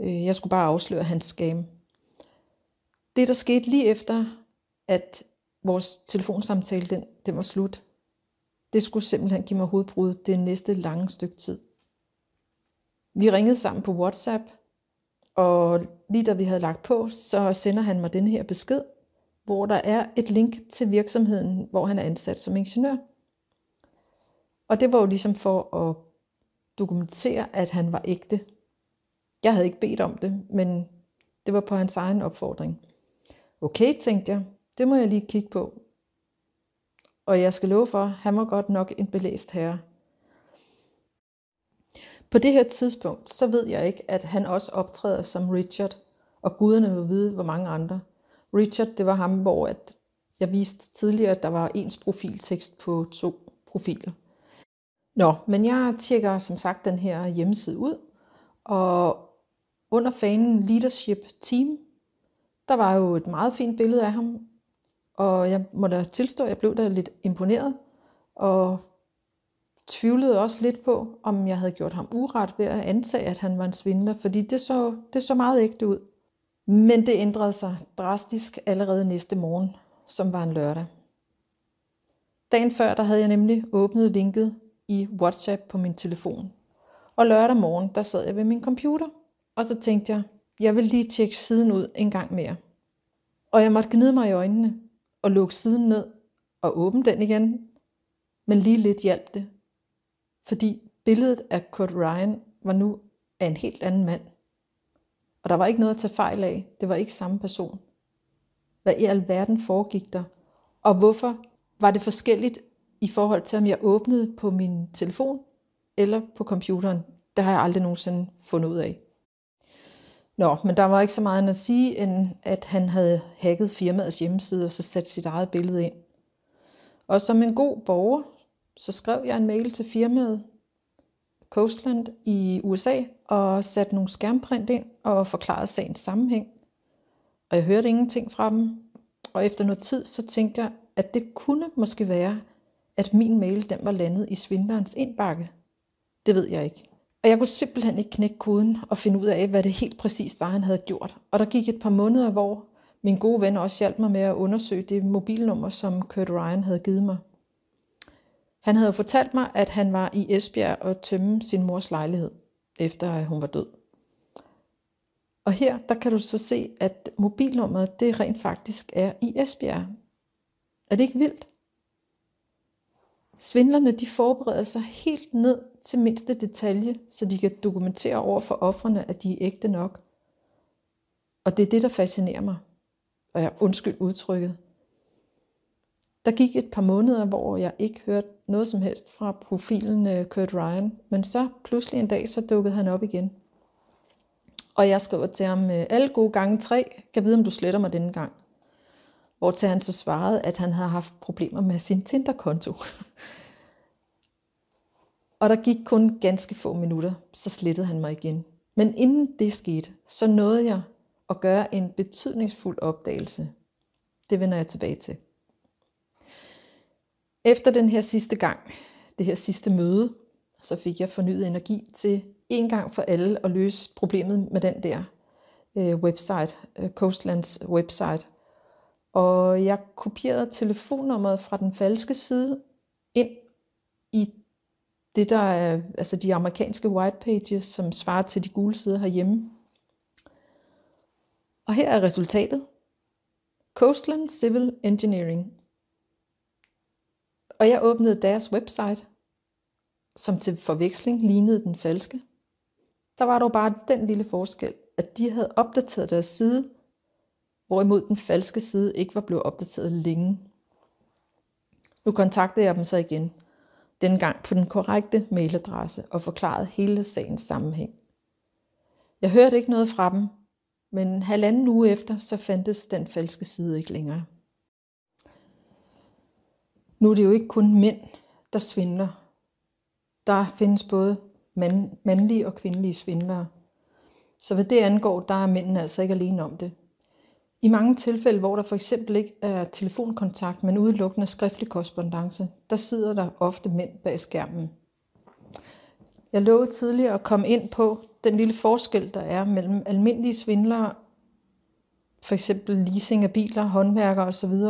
Øh, jeg skulle bare afsløre hans skam. Det, der skete lige efter, at vores telefonsamtale den, den var slut, det skulle simpelthen give mig hovedbrud det næste lange stykke tid. Vi ringede sammen på WhatsApp, og lige da vi havde lagt på, så sender han mig den her besked – hvor der er et link til virksomheden, hvor han er ansat som ingeniør. Og det var jo ligesom for at dokumentere, at han var ægte. Jeg havde ikke bedt om det, men det var på hans egen opfordring. Okay, tænkte jeg, det må jeg lige kigge på. Og jeg skal love for, han var godt nok en belæst herre. På det her tidspunkt, så ved jeg ikke, at han også optræder som Richard, og guderne vil vide, hvor mange andre – Richard, det var ham, hvor at jeg viste tidligere, at der var ens profiltekst på to profiler. Nå, men jeg tjekker som sagt den her hjemmeside ud, og under fanen Leadership Team, der var jo et meget fint billede af ham, og jeg må da tilstå, at jeg blev da lidt imponeret, og tvivlede også lidt på, om jeg havde gjort ham uret ved at antage, at han var en svindler, fordi det så, det så meget ægte ud. Men det ændrede sig drastisk allerede næste morgen, som var en lørdag. Dagen før, der havde jeg nemlig åbnet linket i WhatsApp på min telefon. Og lørdag morgen, der sad jeg ved min computer, og så tænkte jeg, jeg vil lige tjekke siden ud en gang mere. Og jeg måtte gnide mig i øjnene og lukke siden ned og åbne den igen. Men lige lidt hjalp det, fordi billedet af Kurt Ryan var nu af en helt anden mand. Og der var ikke noget at tage fejl af. Det var ikke samme person. Hvad i alverden foregik der? Og hvorfor var det forskelligt i forhold til, om jeg åbnede på min telefon eller på computeren? Det har jeg aldrig nogensinde fundet ud af. Nå, men der var ikke så meget at sige, end at han havde hacket firmaets hjemmeside og så sat sit eget billede ind. Og som en god borger, så skrev jeg en mail til firmaet Coastland i USA og satte nogle skærmprint ind og forklarede sagens sammenhæng. Og jeg hørte ingenting fra dem. Og efter noget tid, så tænkte jeg, at det kunne måske være, at min mail den var landet i svindlerens indbakke. Det ved jeg ikke. Og jeg kunne simpelthen ikke knække koden og finde ud af, hvad det helt præcist var, han havde gjort. Og der gik et par måneder, hvor min gode ven også hjalp mig med at undersøge det mobilnummer, som Kurt Ryan havde givet mig. Han havde fortalt mig, at han var i Esbjerg og tømme sin mors lejlighed efter at hun var død. Og her der kan du så se, at mobilnummeret det rent faktisk er i Esbjerg. Er det ikke vildt? Svindlerne de forbereder sig helt ned til mindste detalje, så de kan dokumentere over for offrene, at de er ægte nok. Og det er det, der fascinerer mig. Og jeg undskyld udtrykket. Der gik et par måneder, hvor jeg ikke hørte noget som helst fra profilen øh, Kurt Ryan, men så pludselig en dag, så dukkede han op igen. Og jeg skrev til ham, øh, alle gode gange tre, kan vide, om du sletter mig denne gang. Hvor til han så svarede, at han havde haft problemer med sin Tinder-konto. *laughs* og der gik kun ganske få minutter, så slettede han mig igen. Men inden det skete, så nåede jeg at gøre en betydningsfuld opdagelse. Det vender jeg tilbage til. Efter den her sidste gang, det her sidste møde, så fik jeg fornyet energi til en gang for alle at løse problemet med den der øh, website, øh, Coastlands website. Og jeg kopierede telefonnummeret fra den falske side ind i det der er, altså de amerikanske white pages, som svarer til de gule sider herhjemme. Og her er resultatet. Coastland Civil Engineering og jeg åbnede deres website, som til forveksling lignede den falske. Der var dog bare den lille forskel, at de havde opdateret deres side, hvorimod den falske side ikke var blevet opdateret længe. Nu kontaktede jeg dem så igen, dengang på den korrekte mailadresse og forklarede hele sagens sammenhæng. Jeg hørte ikke noget fra dem, men halvanden uge efter så fandtes den falske side ikke længere. Nu er det jo ikke kun mænd, der svindler. Der findes både mand, mandlige og kvindelige svindlere. Så hvad det angår, der er mændene altså ikke alene om det. I mange tilfælde, hvor der for eksempel ikke er telefonkontakt, men udelukkende skriftlig korrespondence, der sidder der ofte mænd bag skærmen. Jeg lovede tidligere at komme ind på den lille forskel, der er mellem almindelige svindlere, for eksempel leasing af biler, håndværkere osv.,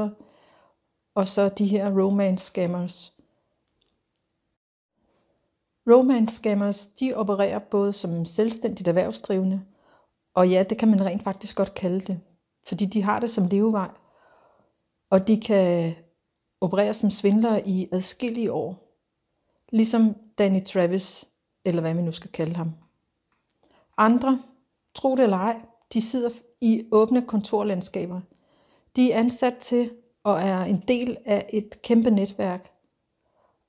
og så de her romance scammers. Romance scammers, de opererer både som selvstændigt erhvervsdrivende, og ja, det kan man rent faktisk godt kalde det, fordi de har det som levevej, og de kan operere som svindlere i adskillige år, ligesom Danny Travis, eller hvad man nu skal kalde ham. Andre, tro det eller ej, de sidder i åbne kontorlandskaber. De er ansat til og er en del af et kæmpe netværk.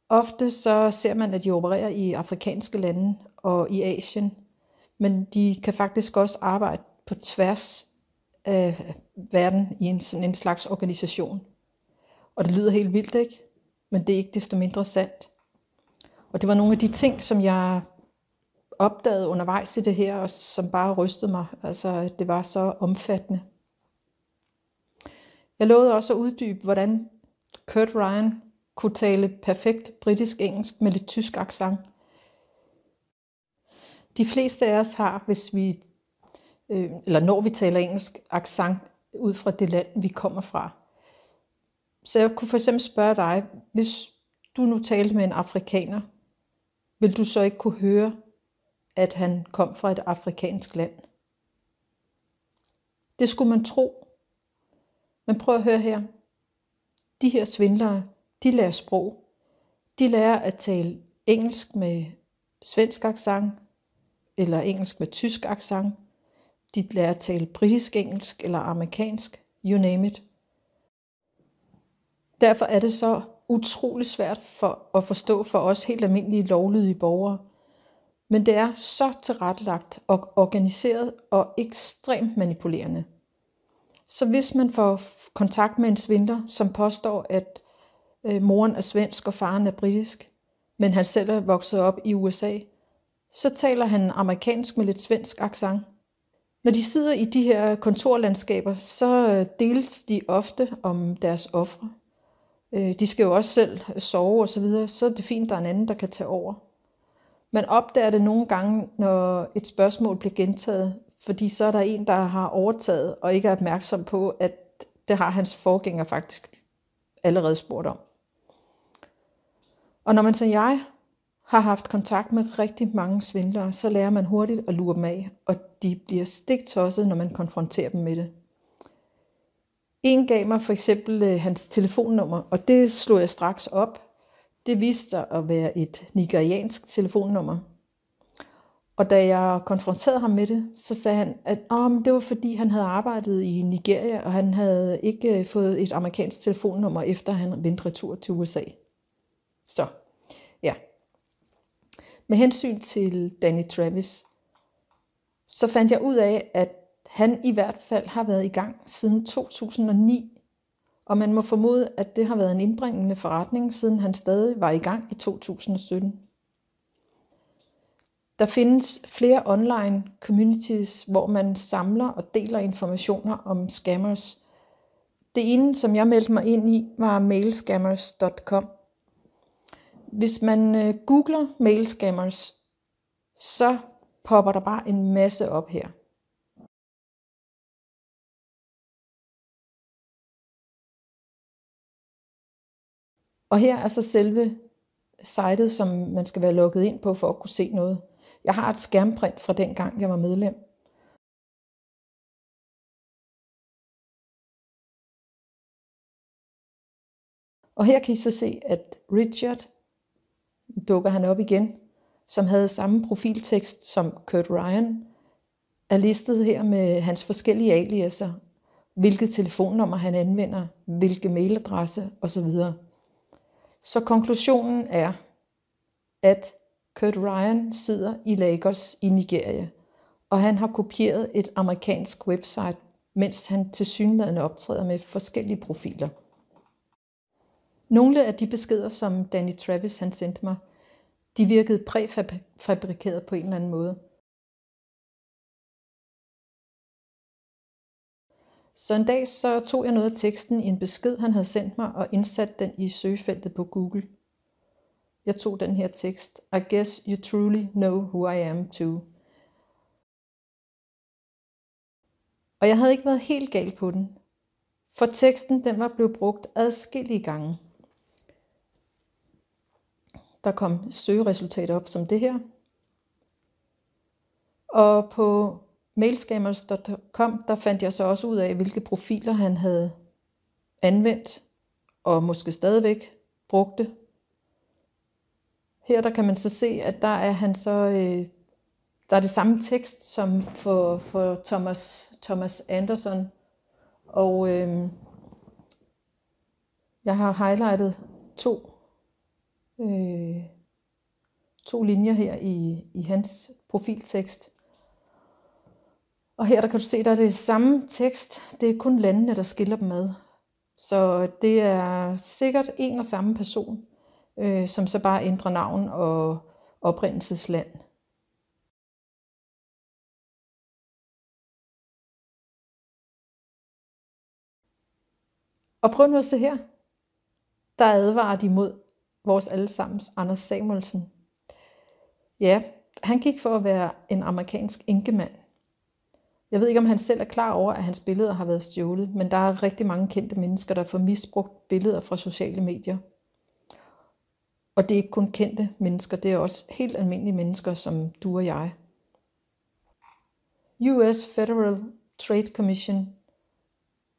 Ofte så ser man, at de opererer i afrikanske lande og i Asien, men de kan faktisk også arbejde på tværs af verden i en, sådan en slags organisation. Og det lyder helt vildt, ikke? Men det er ikke desto mindre sandt. Og det var nogle af de ting, som jeg opdagede undervejs i det her, og som bare rystede mig. Altså, det var så omfattende. Jeg lovede også at uddybe, hvordan Kurt Ryan kunne tale perfekt britisk-engelsk med lidt tysk accent. De fleste af os har, hvis vi, øh, eller når vi taler engelsk, accent ud fra det land, vi kommer fra. Så jeg kunne for eksempel spørge dig, hvis du nu talte med en afrikaner, vil du så ikke kunne høre, at han kom fra et afrikansk land? Det skulle man tro, men prøv at høre her. De her svindlere, de lærer sprog. De lærer at tale engelsk med svensk accent, eller engelsk med tysk accent. De lærer at tale britisk engelsk eller amerikansk, you name it. Derfor er det så utrolig svært for at forstå for os helt almindelige lovlydige borgere. Men det er så tilrettelagt og organiseret og ekstremt manipulerende. Så hvis man får kontakt med en svinder, som påstår, at øh, moren er svensk og faren er britisk, men han selv er vokset op i USA, så taler han amerikansk med lidt svensk accent. Når de sidder i de her kontorlandskaber, så øh, deles de ofte om deres ofre. Øh, de skal jo også selv øh, sove osv., så, videre, så er det fint, at der er en anden, der kan tage over. Man opdager det nogle gange, når et spørgsmål bliver gentaget, fordi så er der en, der har overtaget og ikke er opmærksom på, at det har hans forgænger faktisk allerede spurgt om. Og når man som jeg har haft kontakt med rigtig mange svindlere, så lærer man hurtigt at lure dem af, og de bliver stigtosset, når man konfronterer dem med det. En gav mig for eksempel øh, hans telefonnummer, og det slog jeg straks op. Det viste sig at være et nigeriansk telefonnummer, og da jeg konfronterede ham med det, så sagde han, at oh, men det var fordi, han havde arbejdet i Nigeria, og han havde ikke øh, fået et amerikansk telefonnummer, efter han vendte retur til USA. Så, ja. Med hensyn til Danny Travis, så fandt jeg ud af, at han i hvert fald har været i gang siden 2009, og man må formode, at det har været en indbringende forretning, siden han stadig var i gang i 2017. Der findes flere online communities, hvor man samler og deler informationer om scammers. Det ene, som jeg meldte mig ind i, var mailscammers.com. Hvis man øh, googler mailscammers, så popper der bare en masse op her. Og her er så selve sitet, som man skal være logget ind på for at kunne se noget. Jeg har et skærmprint fra den gang, jeg var medlem. Og her kan I så se, at Richard dukker han op igen, som havde samme profiltekst som Kurt Ryan, er listet her med hans forskellige aliaser, hvilket telefonnummer han anvender, hvilke mailadresse osv. Så konklusionen er, at Kurt Ryan sidder i Lagos i Nigeria, og han har kopieret et amerikansk website, mens han til synligheden optræder med forskellige profiler. Nogle af de beskeder, som Danny Travis han sendte mig, de virkede præfabrikeret på en eller anden måde. Så en dag så tog jeg noget af teksten i en besked, han havde sendt mig, og indsatte den i søgefeltet på Google – jeg tog den her tekst. I guess you truly know who I am too. Og jeg havde ikke været helt gal på den, for teksten den var blevet brugt adskillige gange. Der kom søgeresultater op som det her. Og på mailscammers.com, der fandt jeg så også ud af, hvilke profiler han havde anvendt, og måske stadigvæk brugte her der kan man så se, at der er han så øh, der er det samme tekst som for, for Thomas, Thomas Anderson. Og øh, jeg har highlightet to, øh, to linjer her i, i hans profiltekst. Og her der kan du se, der er det samme tekst. Det er kun landene, der skiller dem ad. Så det er sikkert en og samme person øh, som så bare ændrer navn og oprindelsesland. Og prøv nu at se her. Der advarer de mod vores allesammens Anders Samuelsen. Ja, han gik for at være en amerikansk enkemand. Jeg ved ikke, om han selv er klar over, at hans billeder har været stjålet, men der er rigtig mange kendte mennesker, der får misbrugt billeder fra sociale medier og det er ikke kun kendte mennesker, det er også helt almindelige mennesker som du og jeg. US Federal Trade Commission,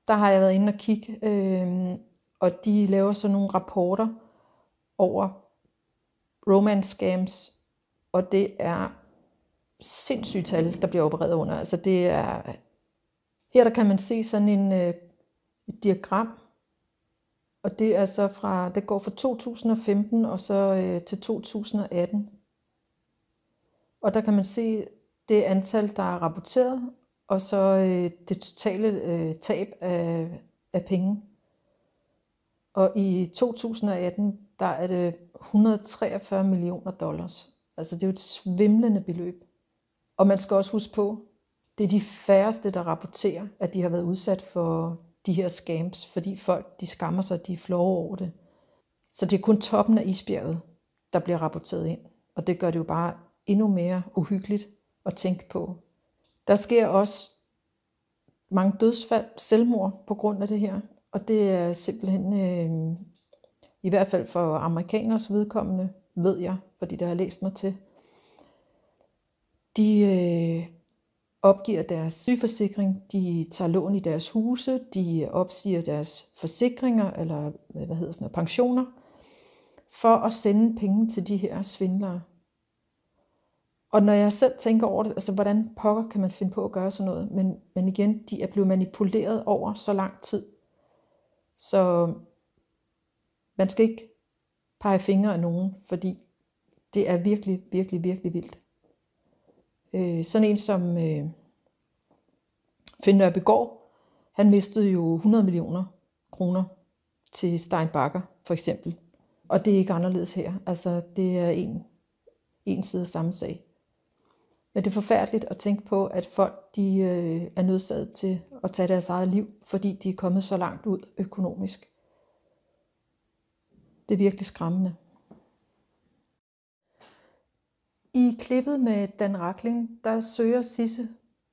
der har jeg været inde og kigge, øh, og de laver så nogle rapporter over romance scams, og det er sindssygt tal, der bliver opereret under. Altså det er, her der kan man se sådan en øh, et diagram, og det er så fra, det går fra 2015 og så øh, til 2018. Og der kan man se det antal, der er rapporteret, og så øh, det totale øh, tab af, af penge. Og i 2018, der er det 143 millioner dollars. Altså det er jo et svimlende beløb. Og man skal også huske på, det er de færreste, der rapporterer, at de har været udsat for de her scams, fordi folk de skammer sig, de flår over det. Så det er kun toppen af isbjerget, der bliver rapporteret ind, og det gør det jo bare endnu mere uhyggeligt at tænke på. Der sker også mange dødsfald, selvmord på grund af det her, og det er simpelthen, øh, i hvert fald for amerikaners vedkommende, ved jeg, fordi der har læst mig til, de øh, opgiver deres sygeforsikring, de tager lån i deres huse, de opsiger deres forsikringer eller hvad hedder sådan noget, pensioner, for at sende penge til de her svindlere. Og når jeg selv tænker over det, altså hvordan pokker kan man finde på at gøre sådan noget, men, men igen, de er blevet manipuleret over så lang tid. Så man skal ikke pege fingre af nogen, fordi det er virkelig, virkelig, virkelig vildt. Øh, sådan en som øh, Finder Begård, han mistede jo 100 millioner kroner til Steinbacher, for eksempel. Og det er ikke anderledes her. Altså, det er en, en side af samme sag. Men det er forfærdeligt at tænke på, at folk de, øh, er nødsaget til at tage deres eget liv, fordi de er kommet så langt ud økonomisk. Det er virkelig skræmmende. I klippet med Dan Rakling, der søger Sisse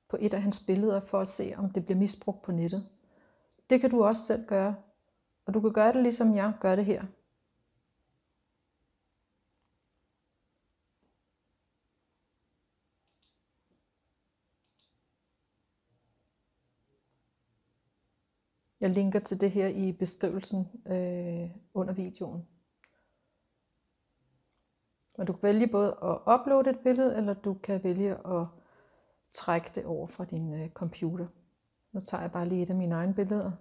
på et af hans billeder for at se, om det bliver misbrugt på nettet. Det kan du også selv gøre, og du kan gøre det ligesom jeg gør det her. Jeg linker til det her i beskrivelsen øh, under videoen. Og du kan vælge både at uploade et billede, eller du kan vælge at trække det over fra din øh, computer. Nu tager jeg bare lige et af mine egne billeder.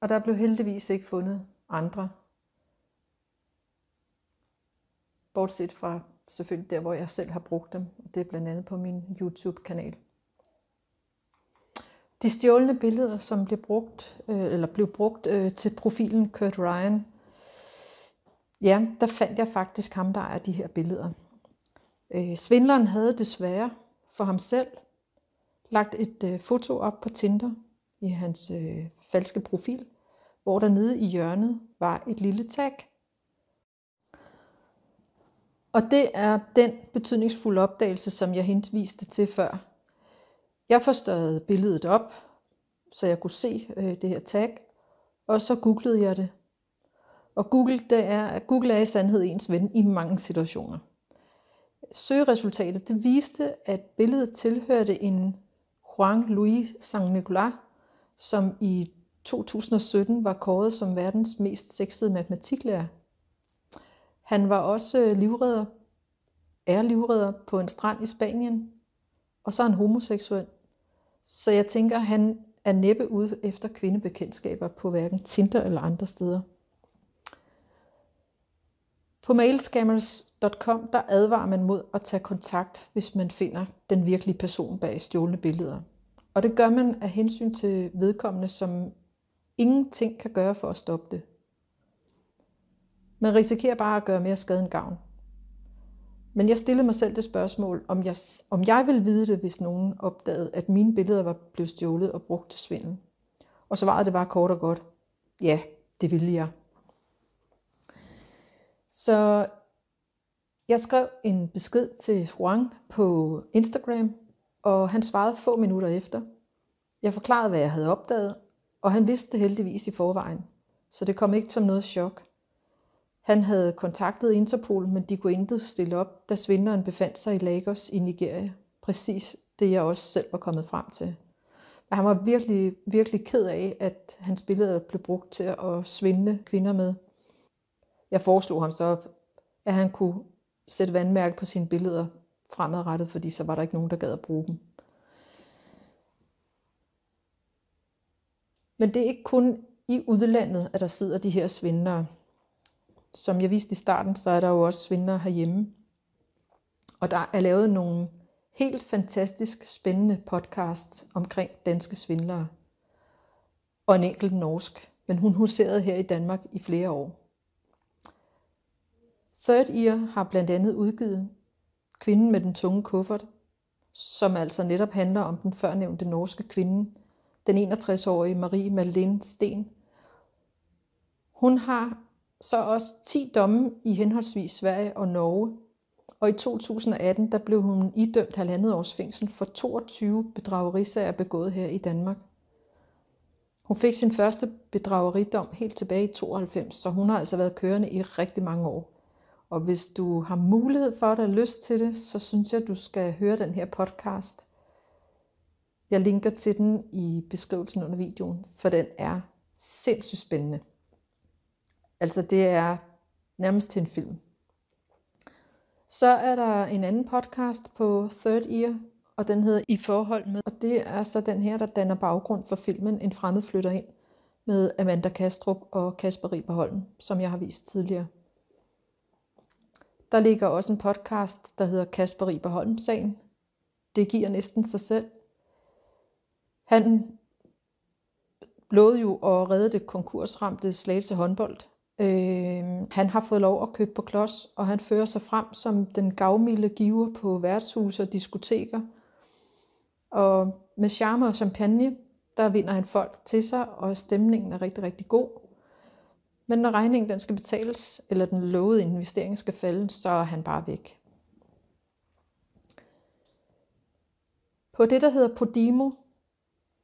Og der blev heldigvis ikke fundet andre. Bortset fra selvfølgelig der, hvor jeg selv har brugt dem. Det er blandt andet på min YouTube-kanal. De stjålne billeder, som blev brugt, øh, eller blev brugt øh, til profilen Kurt Ryan, Ja, der fandt jeg faktisk ham, der ejer de her billeder. Øh, svindleren havde desværre for ham selv lagt et øh, foto op på Tinder i hans øh, falske profil, hvor der nede i hjørnet var et lille tag. Og det er den betydningsfulde opdagelse, som jeg henviste til før. Jeg forstørrede billedet op, så jeg kunne se øh, det her tag, og så googlede jeg det og Google, det er, at Google er i sandhed ens ven i mange situationer. Søgeresultatet det viste, at billedet tilhørte en Juan Luis San Nicolas, som i 2017 var kåret som verdens mest sexede matematiklærer. Han var også livredder, er livredder på en strand i Spanien, og så er han homoseksuel. Så jeg tænker, han er næppe ude efter kvindebekendtskaber på hverken Tinder eller andre steder. På mailscammers.com der advarer man mod at tage kontakt, hvis man finder den virkelige person bag stjålne billeder. Og det gør man af hensyn til vedkommende, som ingenting kan gøre for at stoppe det. Man risikerer bare at gøre mere skade end gavn. Men jeg stillede mig selv det spørgsmål, om jeg, om jeg ville vide det, hvis nogen opdagede, at mine billeder var blevet stjålet og brugt til svindel. Og svaret det var kort og godt, ja, det ville jeg. Så jeg skrev en besked til Huang på Instagram, og han svarede få minutter efter. Jeg forklarede, hvad jeg havde opdaget, og han vidste det heldigvis i forvejen, så det kom ikke som noget chok. Han havde kontaktet Interpol, men de kunne intet stille op, da svindleren befandt sig i Lagos i Nigeria. Præcis det, jeg også selv var kommet frem til. Men han var virkelig, virkelig ked af, at hans billeder blev brugt til at svindle kvinder med – jeg foreslog ham så, at han kunne sætte vandmærke på sine billeder fremadrettet, fordi så var der ikke nogen, der gad at bruge dem. Men det er ikke kun i udlandet, at der sidder de her svindlere. Som jeg viste i starten, så er der jo også svindlere herhjemme. Og der er lavet nogle helt fantastisk spændende podcasts omkring danske svindlere. Og en enkelt norsk, men hun huserede her i Danmark i flere år. Third Ear har blandt andet udgivet Kvinden med den tunge kuffert, som altså netop handler om den førnævnte norske kvinde, den 61-årige Marie Malene Sten. Hun har så også 10 domme i henholdsvis Sverige og Norge, og i 2018 der blev hun idømt halvandet års fængsel for 22 bedragerisager begået her i Danmark. Hun fik sin første bedrageridom helt tilbage i 92, så hun har altså været kørende i rigtig mange år. Og hvis du har mulighed for det og lyst til det, så synes jeg, at du skal høre den her podcast. Jeg linker til den i beskrivelsen under videoen, for den er sindssygt spændende. Altså det er nærmest til en film. Så er der en anden podcast på Third Ear, og den hedder I forhold med. Og det er så den her, der danner baggrund for filmen En fremmed flytter ind med Amanda Kastrup og Kasper Riberholm, som jeg har vist tidligere. Der ligger også en podcast, der hedder Kasper Riberholm-sagen. Det giver næsten sig selv. Han lovede jo at redde det konkursramte Slagelse håndbold. Øh, han har fået lov at købe på klods, og han fører sig frem som den gavmilde giver på værtshuse og diskoteker. Og med charme og champagne, der vinder han folk til sig, og stemningen er rigtig, rigtig god. Men når regningen den skal betales, eller den lovede investering skal falde, så er han bare væk. På det, der hedder Podimo,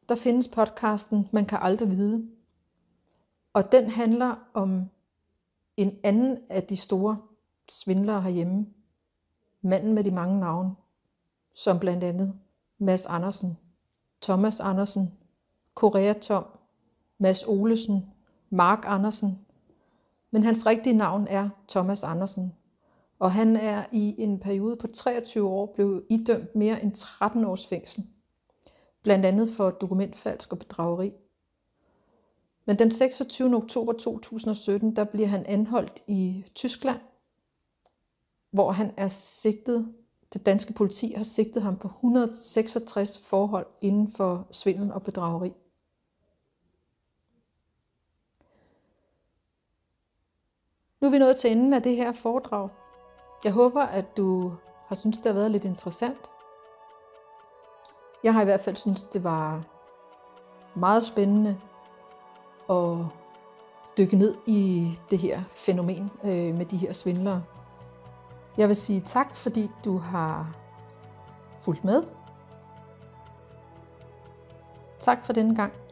der findes podcasten Man kan aldrig vide. Og den handler om en anden af de store svindlere herhjemme. Manden med de mange navne, som blandt andet Mads Andersen, Thomas Andersen, Korea Tom, Mads Olesen, Mark Andersen, men hans rigtige navn er Thomas Andersen, og han er i en periode på 23 år blevet idømt mere end 13 års fængsel, blandt andet for dokumentfalsk og bedrageri. Men den 26. oktober 2017, der bliver han anholdt i Tyskland, hvor han er sigtet, det danske politi har sigtet ham for 166 forhold inden for svindel og bedrageri. Nu er vi nået til enden af det her foredrag. Jeg håber, at du har synes det har været lidt interessant. Jeg har i hvert fald synes det var meget spændende at dykke ned i det her fænomen øh, med de her svindlere. Jeg vil sige tak, fordi du har fulgt med. Tak for denne gang.